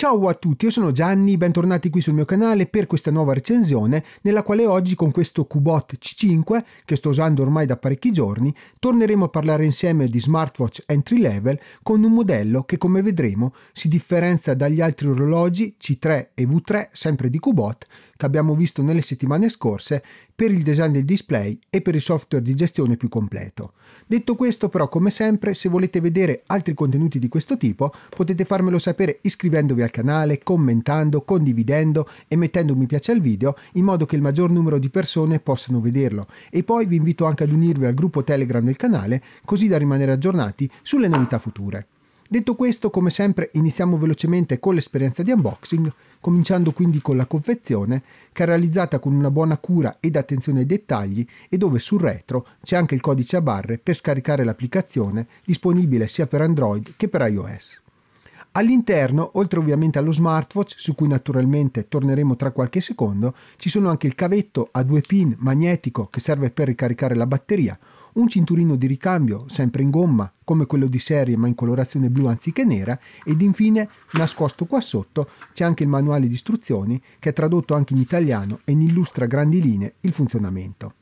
Ciao a tutti, io sono Gianni, bentornati qui sul mio canale per questa nuova recensione nella quale oggi con questo Cubot C5 che sto usando ormai da parecchi giorni torneremo a parlare insieme di smartwatch entry level con un modello che come vedremo si differenzia dagli altri orologi C3 e V3 sempre di Cubot che abbiamo visto nelle settimane scorse per il design del display e per il software di gestione più completo. Detto questo però come sempre se volete vedere altri contenuti di questo tipo potete farmelo sapere iscrivendovi al canale, commentando, condividendo e mettendo un mi piace al video in modo che il maggior numero di persone possano vederlo e poi vi invito anche ad unirvi al gruppo Telegram del canale così da rimanere aggiornati sulle novità future. Detto questo, come sempre, iniziamo velocemente con l'esperienza di unboxing, cominciando quindi con la confezione, che è realizzata con una buona cura ed attenzione ai dettagli e dove sul retro c'è anche il codice a barre per scaricare l'applicazione, disponibile sia per Android che per iOS. All'interno, oltre ovviamente allo smartwatch, su cui naturalmente torneremo tra qualche secondo, ci sono anche il cavetto a due pin magnetico che serve per ricaricare la batteria, un cinturino di ricambio sempre in gomma, come quello di serie ma in colorazione blu anziché nera, ed infine, nascosto qua sotto, c'è anche il manuale di istruzioni che è tradotto anche in italiano e ne illustra a grandi linee il funzionamento.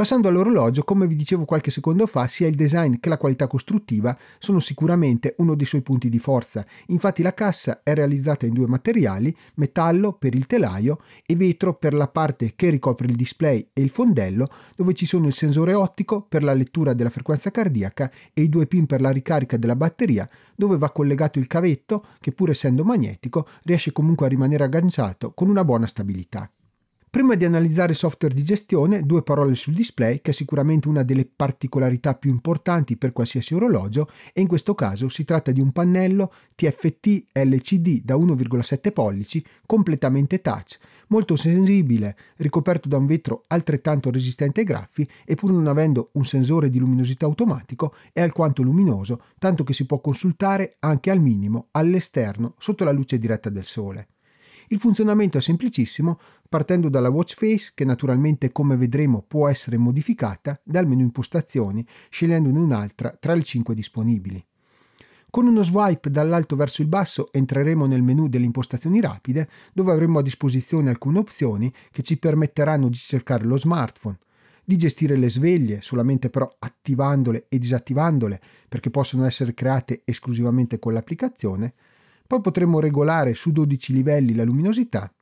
Passando all'orologio, come vi dicevo qualche secondo fa, sia il design che la qualità costruttiva sono sicuramente uno dei suoi punti di forza. Infatti la cassa è realizzata in due materiali, metallo per il telaio e vetro per la parte che ricopre il display e il fondello, dove ci sono il sensore ottico per la lettura della frequenza cardiaca e i due pin per la ricarica della batteria, dove va collegato il cavetto che pur essendo magnetico riesce comunque a rimanere agganciato con una buona stabilità. Prima di analizzare il software di gestione, due parole sul display, che è sicuramente una delle particolarità più importanti per qualsiasi orologio, e in questo caso si tratta di un pannello TFT LCD da 1,7 pollici, completamente touch, molto sensibile, ricoperto da un vetro altrettanto resistente ai graffi e pur non avendo un sensore di luminosità automatico, è alquanto luminoso, tanto che si può consultare anche al minimo all'esterno sotto la luce diretta del sole. Il funzionamento è semplicissimo, partendo dalla watch face che naturalmente come vedremo può essere modificata dal menu impostazioni scegliendone un'altra tra le 5 disponibili. Con uno swipe dall'alto verso il basso entreremo nel menu delle impostazioni rapide dove avremo a disposizione alcune opzioni che ci permetteranno di cercare lo smartphone, di gestire le sveglie solamente però attivandole e disattivandole perché possono essere create esclusivamente con l'applicazione, poi potremo regolare su 12 livelli la luminosità,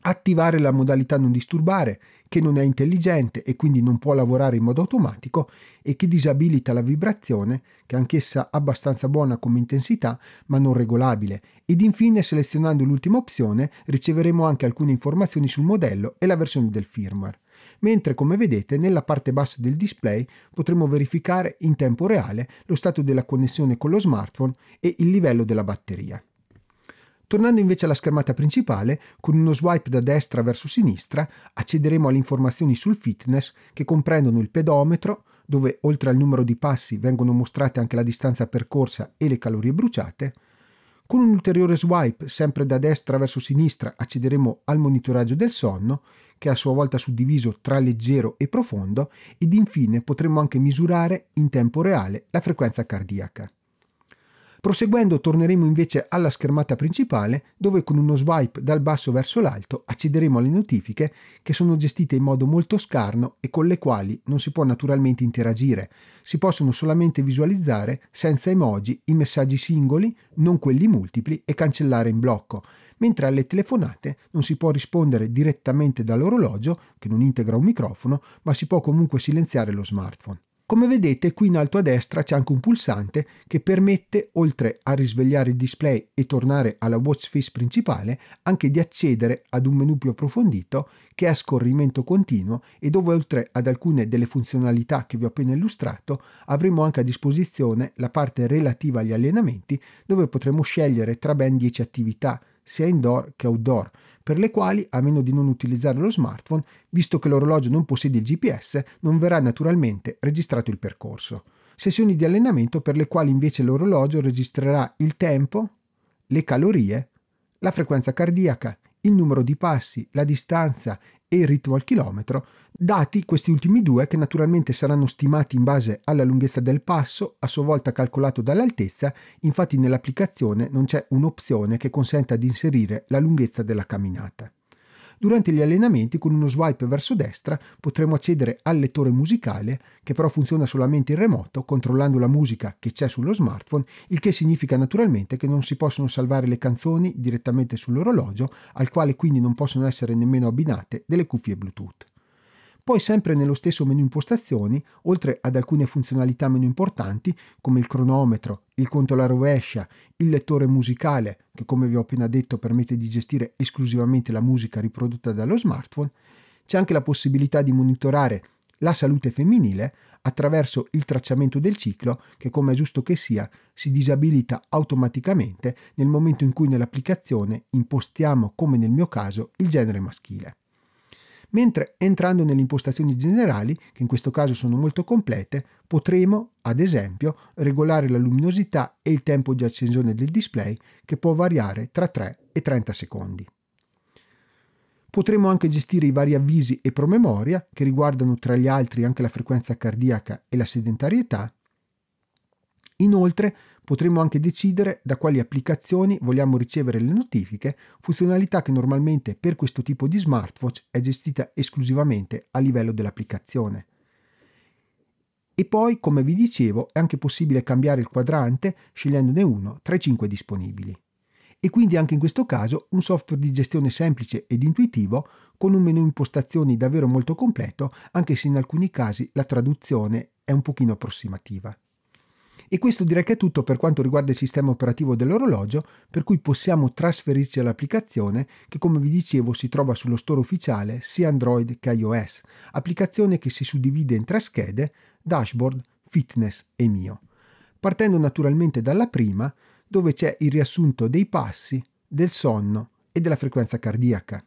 attivare la modalità non disturbare che non è intelligente e quindi non può lavorare in modo automatico e che disabilita la vibrazione che è anch'essa abbastanza buona come intensità ma non regolabile ed infine selezionando l'ultima opzione riceveremo anche alcune informazioni sul modello e la versione del firmware mentre come vedete nella parte bassa del display potremo verificare in tempo reale lo stato della connessione con lo smartphone e il livello della batteria. Tornando invece alla schermata principale, con uno swipe da destra verso sinistra accederemo alle informazioni sul fitness che comprendono il pedometro, dove oltre al numero di passi vengono mostrate anche la distanza percorsa e le calorie bruciate. Con un ulteriore swipe sempre da destra verso sinistra accederemo al monitoraggio del sonno che è a sua volta suddiviso tra leggero e profondo, ed infine potremmo anche misurare in tempo reale la frequenza cardiaca. Proseguendo torneremo invece alla schermata principale dove con uno swipe dal basso verso l'alto accederemo alle notifiche che sono gestite in modo molto scarno e con le quali non si può naturalmente interagire, si possono solamente visualizzare senza emoji i messaggi singoli, non quelli multipli e cancellare in blocco, mentre alle telefonate non si può rispondere direttamente dall'orologio, che non integra un microfono, ma si può comunque silenziare lo smartphone. Come vedete qui in alto a destra c'è anche un pulsante che permette, oltre a risvegliare il display e tornare alla watch face principale, anche di accedere ad un menu più approfondito che è a scorrimento continuo e dove oltre ad alcune delle funzionalità che vi ho appena illustrato avremo anche a disposizione la parte relativa agli allenamenti dove potremo scegliere tra ben 10 attività sia indoor che outdoor, per le quali, a meno di non utilizzare lo smartphone, visto che l'orologio non possiede il GPS, non verrà naturalmente registrato il percorso. Sessioni di allenamento per le quali invece l'orologio registrerà il tempo, le calorie, la frequenza cardiaca, il numero di passi, la distanza e ritmo al chilometro, dati questi ultimi due che naturalmente saranno stimati in base alla lunghezza del passo, a sua volta calcolato dall'altezza, infatti nell'applicazione non c'è un'opzione che consenta di inserire la lunghezza della camminata. Durante gli allenamenti con uno swipe verso destra potremo accedere al lettore musicale che però funziona solamente in remoto controllando la musica che c'è sullo smartphone, il che significa naturalmente che non si possono salvare le canzoni direttamente sull'orologio al quale quindi non possono essere nemmeno abbinate delle cuffie Bluetooth. Poi sempre nello stesso menu impostazioni, oltre ad alcune funzionalità meno importanti come il cronometro, il conto alla rovescia, il lettore musicale, che come vi ho appena detto permette di gestire esclusivamente la musica riprodotta dallo smartphone, c'è anche la possibilità di monitorare la salute femminile attraverso il tracciamento del ciclo che, come è giusto che sia, si disabilita automaticamente nel momento in cui nell'applicazione impostiamo, come nel mio caso, il genere maschile mentre entrando nelle impostazioni generali, che in questo caso sono molto complete, potremo, ad esempio, regolare la luminosità e il tempo di accensione del display, che può variare tra 3 e 30 secondi. Potremo anche gestire i vari avvisi e promemoria, che riguardano tra gli altri anche la frequenza cardiaca e la sedentarietà. Inoltre, Potremmo anche decidere da quali applicazioni vogliamo ricevere le notifiche, funzionalità che normalmente per questo tipo di smartwatch è gestita esclusivamente a livello dell'applicazione. E poi, come vi dicevo, è anche possibile cambiare il quadrante scegliendone uno tra i 5 disponibili. E quindi anche in questo caso un software di gestione semplice ed intuitivo con un menu impostazioni davvero molto completo, anche se in alcuni casi la traduzione è un pochino approssimativa. E questo direi che è tutto per quanto riguarda il sistema operativo dell'orologio, per cui possiamo trasferirci all'applicazione che come vi dicevo si trova sullo store ufficiale sia Android che iOS, applicazione che si suddivide in tre schede, dashboard, fitness e mio. Partendo naturalmente dalla prima, dove c'è il riassunto dei passi, del sonno e della frequenza cardiaca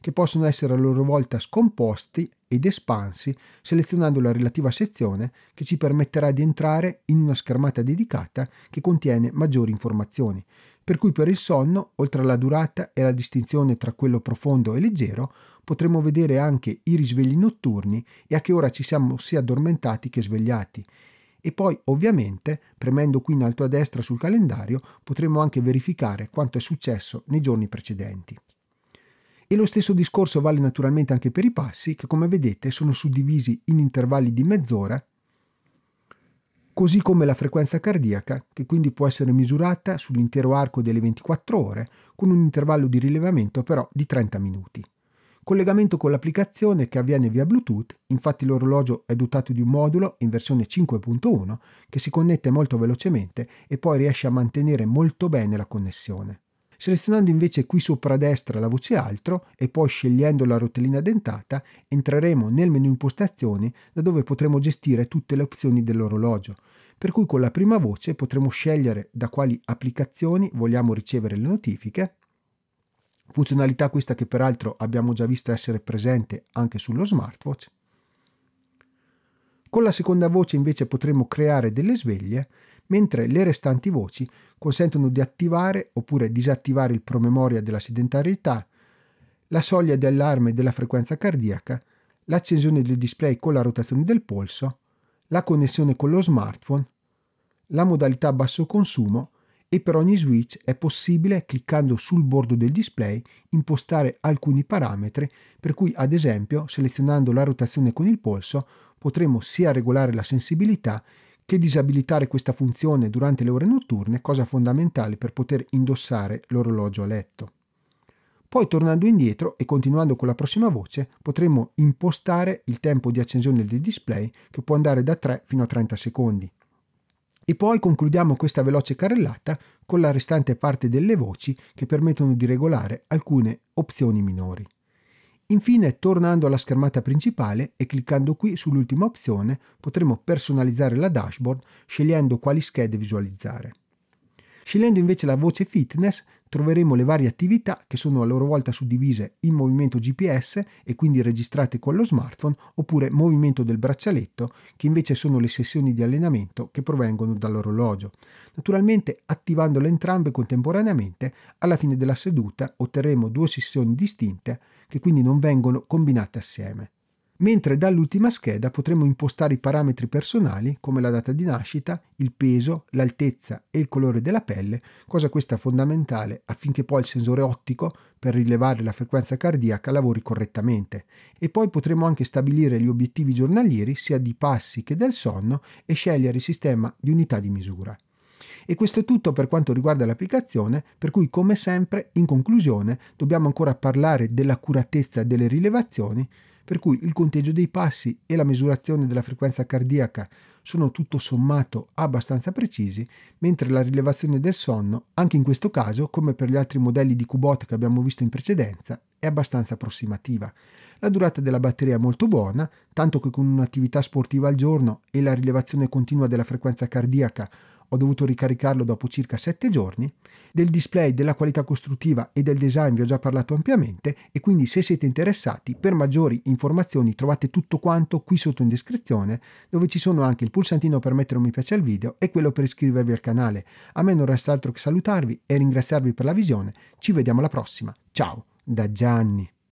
che possono essere a loro volta scomposti ed espansi selezionando la relativa sezione che ci permetterà di entrare in una schermata dedicata che contiene maggiori informazioni. Per cui per il sonno, oltre alla durata e alla distinzione tra quello profondo e leggero, potremo vedere anche i risvegli notturni e a che ora ci siamo sia addormentati che svegliati e poi ovviamente premendo qui in alto a destra sul calendario potremo anche verificare quanto è successo nei giorni precedenti. E lo stesso discorso vale naturalmente anche per i passi, che come vedete sono suddivisi in intervalli di mezz'ora, così come la frequenza cardiaca, che quindi può essere misurata sull'intero arco delle 24 ore, con un intervallo di rilevamento però di 30 minuti. Collegamento con l'applicazione che avviene via Bluetooth, infatti l'orologio è dotato di un modulo in versione 5.1 che si connette molto velocemente e poi riesce a mantenere molto bene la connessione. Selezionando invece qui sopra a destra la voce altro e poi scegliendo la rotellina dentata entreremo nel menu impostazioni da dove potremo gestire tutte le opzioni dell'orologio. Per cui con la prima voce potremo scegliere da quali applicazioni vogliamo ricevere le notifiche funzionalità questa che peraltro abbiamo già visto essere presente anche sullo smartwatch. Con la seconda voce invece potremo creare delle sveglie mentre le restanti voci consentono di attivare oppure disattivare il promemoria della sedentarietà, la soglia di allarme della frequenza cardiaca, l'accensione del display con la rotazione del polso, la connessione con lo smartphone, la modalità basso consumo e per ogni switch è possibile, cliccando sul bordo del display, impostare alcuni parametri, per cui ad esempio selezionando la rotazione con il polso potremo sia regolare la sensibilità che disabilitare questa funzione durante le ore notturne, cosa fondamentale per poter indossare l'orologio a letto. Poi tornando indietro e continuando con la prossima voce potremo impostare il tempo di accensione del display che può andare da 3 fino a 30 secondi. E poi concludiamo questa veloce carrellata con la restante parte delle voci che permettono di regolare alcune opzioni minori. Infine, tornando alla schermata principale e cliccando qui sull'ultima opzione, potremo personalizzare la dashboard scegliendo quali schede visualizzare. Scegliendo invece la voce fitness troveremo le varie attività che sono a loro volta suddivise in movimento GPS e quindi registrate con lo smartphone oppure movimento del braccialetto che invece sono le sessioni di allenamento che provengono dall'orologio. Naturalmente attivandole entrambe contemporaneamente alla fine della seduta otterremo due sessioni distinte che quindi non vengono combinate assieme. Mentre dall'ultima scheda potremo impostare i parametri personali come la data di nascita, il peso, l'altezza e il colore della pelle, cosa questa fondamentale affinché poi il sensore ottico per rilevare la frequenza cardiaca lavori correttamente. E poi potremo anche stabilire gli obiettivi giornalieri sia di passi che del sonno e scegliere il sistema di unità di misura. E questo è tutto per quanto riguarda l'applicazione, per cui come sempre in conclusione dobbiamo ancora parlare dell'accuratezza delle rilevazioni, per cui il conteggio dei passi e la misurazione della frequenza cardiaca sono tutto sommato abbastanza precisi, mentre la rilevazione del sonno, anche in questo caso, come per gli altri modelli di Kubot che abbiamo visto in precedenza, è abbastanza approssimativa. La durata della batteria è molto buona, tanto che con un'attività sportiva al giorno e la rilevazione continua della frequenza cardiaca ho dovuto ricaricarlo dopo circa 7 giorni, del display, della qualità costruttiva e del design vi ho già parlato ampiamente e quindi se siete interessati per maggiori informazioni trovate tutto quanto qui sotto in descrizione dove ci sono anche il pulsantino per mettere un mi piace al video e quello per iscrivervi al canale. A me non resta altro che salutarvi e ringraziarvi per la visione, ci vediamo alla prossima, ciao da Gianni!